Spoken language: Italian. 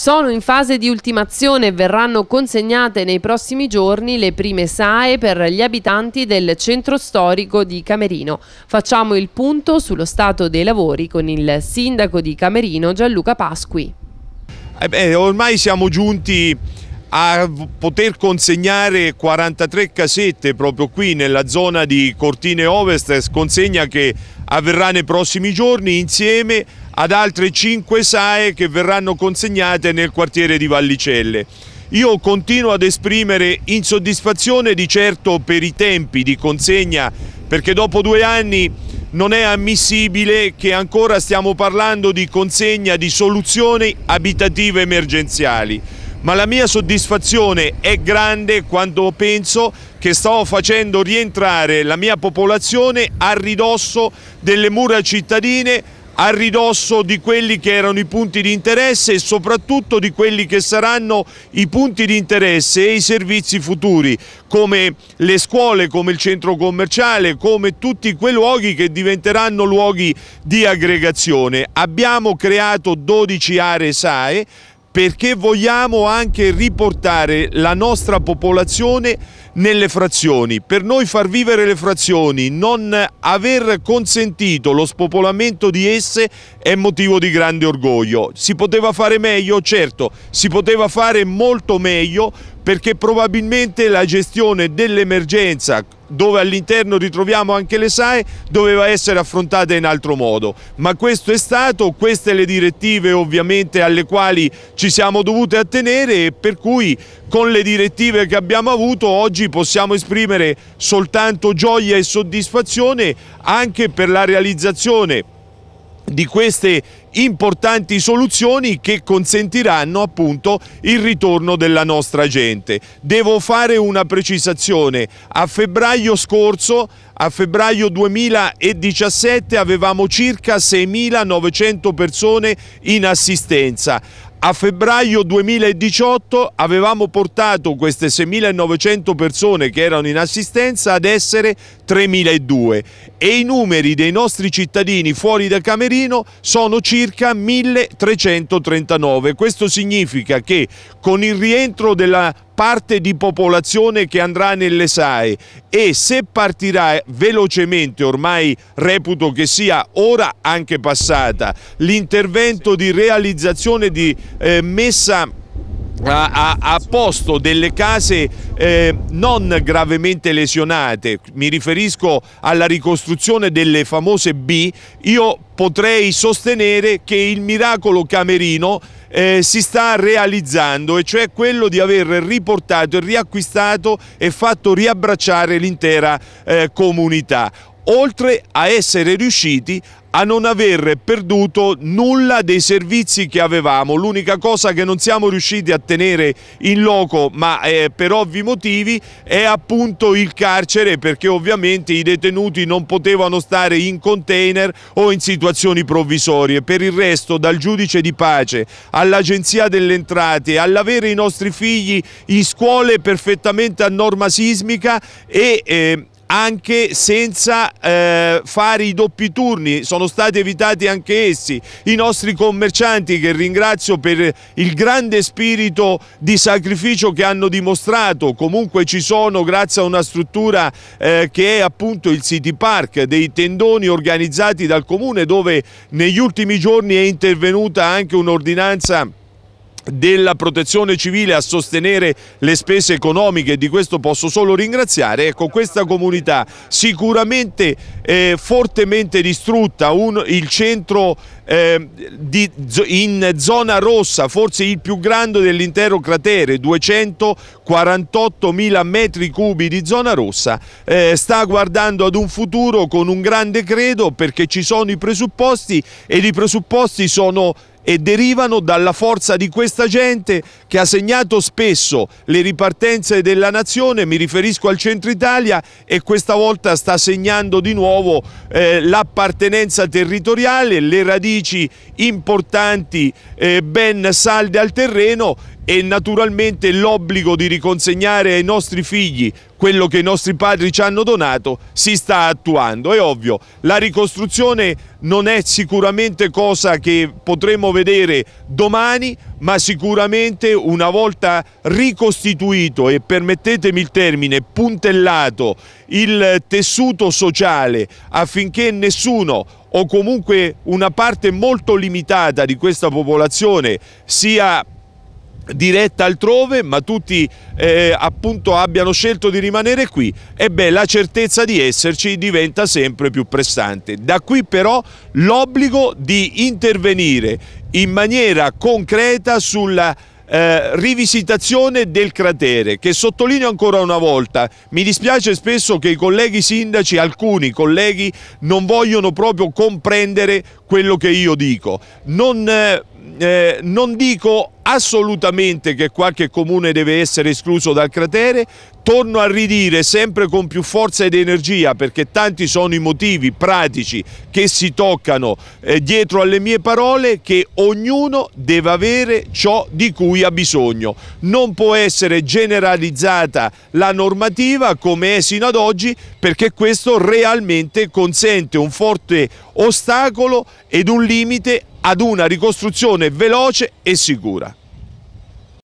Sono in fase di ultimazione e verranno consegnate nei prossimi giorni le prime SAE per gli abitanti del centro storico di Camerino. Facciamo il punto sullo stato dei lavori con il sindaco di Camerino Gianluca Pasqui. Eh beh, ormai siamo giunti a poter consegnare 43 casette proprio qui nella zona di Cortine Ovest, consegna che avverrà nei prossimi giorni insieme ad altre 5 SAE che verranno consegnate nel quartiere di Vallicelle. Io continuo ad esprimere insoddisfazione di certo per i tempi di consegna perché dopo due anni non è ammissibile che ancora stiamo parlando di consegna di soluzioni abitative emergenziali. Ma la mia soddisfazione è grande quando penso che sto facendo rientrare la mia popolazione a ridosso delle mura cittadine a ridosso di quelli che erano i punti di interesse e soprattutto di quelli che saranno i punti di interesse e i servizi futuri come le scuole, come il centro commerciale, come tutti quei luoghi che diventeranno luoghi di aggregazione. Abbiamo creato 12 aree SAE perché vogliamo anche riportare la nostra popolazione nelle frazioni. Per noi far vivere le frazioni, non aver consentito lo spopolamento di esse è motivo di grande orgoglio. Si poteva fare meglio? Certo, si poteva fare molto meglio perché probabilmente la gestione dell'emergenza dove all'interno ritroviamo anche le SAE, doveva essere affrontata in altro modo. Ma questo è stato, queste le direttive ovviamente alle quali ci siamo dovute attenere e per cui con le direttive che abbiamo avuto oggi possiamo esprimere soltanto gioia e soddisfazione anche per la realizzazione di queste importanti soluzioni che consentiranno appunto il ritorno della nostra gente. Devo fare una precisazione, a febbraio scorso a febbraio 2017 avevamo circa 6.900 persone in assistenza a febbraio 2018 avevamo portato queste 6.900 persone che erano in assistenza ad essere 3.200 e i numeri dei nostri cittadini fuori da Camerino sono circa 1.339. Questo significa che con il rientro della parte di popolazione che andrà nelle SAE e se partirà velocemente, ormai reputo che sia ora anche passata, l'intervento di realizzazione di eh, messa ha, ha, posto delle case eh, non gravemente lesionate, mi riferisco alla ricostruzione delle famose B, io potrei sostenere che il miracolo camerino eh, si sta realizzando e cioè quello di aver riportato e riacquistato e fatto riabbracciare l'intera eh, comunità oltre a essere riusciti a non aver perduto nulla dei servizi che avevamo. L'unica cosa che non siamo riusciti a tenere in loco, ma eh, per ovvi motivi, è appunto il carcere, perché ovviamente i detenuti non potevano stare in container o in situazioni provvisorie. Per il resto, dal giudice di pace all'Agenzia delle Entrate, all'avere i nostri figli in scuole perfettamente a norma sismica e... Eh, anche senza eh, fare i doppi turni, sono stati evitati anche essi. I nostri commercianti che ringrazio per il grande spirito di sacrificio che hanno dimostrato, comunque ci sono grazie a una struttura eh, che è appunto il City Park, dei tendoni organizzati dal comune dove negli ultimi giorni è intervenuta anche un'ordinanza della protezione civile a sostenere le spese economiche di questo posso solo ringraziare ecco questa comunità sicuramente eh, fortemente distrutta un, il centro eh, di, in zona rossa forse il più grande dell'intero cratere 248 mila metri cubi di zona rossa eh, sta guardando ad un futuro con un grande credo perché ci sono i presupposti ed i presupposti sono e derivano dalla forza di questa gente che ha segnato spesso le ripartenze della nazione, mi riferisco al centro Italia e questa volta sta segnando di nuovo eh, l'appartenenza territoriale, le radici importanti eh, ben salde al terreno e naturalmente l'obbligo di riconsegnare ai nostri figli quello che i nostri padri ci hanno donato si sta attuando. È ovvio, la ricostruzione non è sicuramente cosa che potremo vedere domani, ma sicuramente una volta ricostituito e permettetemi il termine, puntellato il tessuto sociale affinché nessuno o comunque una parte molto limitata di questa popolazione sia diretta altrove ma tutti eh, appunto abbiano scelto di rimanere qui e beh la certezza di esserci diventa sempre più prestante. Da qui però l'obbligo di intervenire in maniera concreta sulla eh, rivisitazione del cratere che sottolineo ancora una volta mi dispiace spesso che i colleghi sindaci alcuni colleghi non vogliono proprio comprendere quello che io dico non, eh, eh, non dico assolutamente che qualche comune deve essere escluso dal cratere, torno a ridire sempre con più forza ed energia perché tanti sono i motivi pratici che si toccano eh, dietro alle mie parole che ognuno deve avere ciò di cui ha bisogno. Non può essere generalizzata la normativa come è sino ad oggi perché questo realmente consente un forte ostacolo ed un limite ad una ricostruzione veloce e sicura.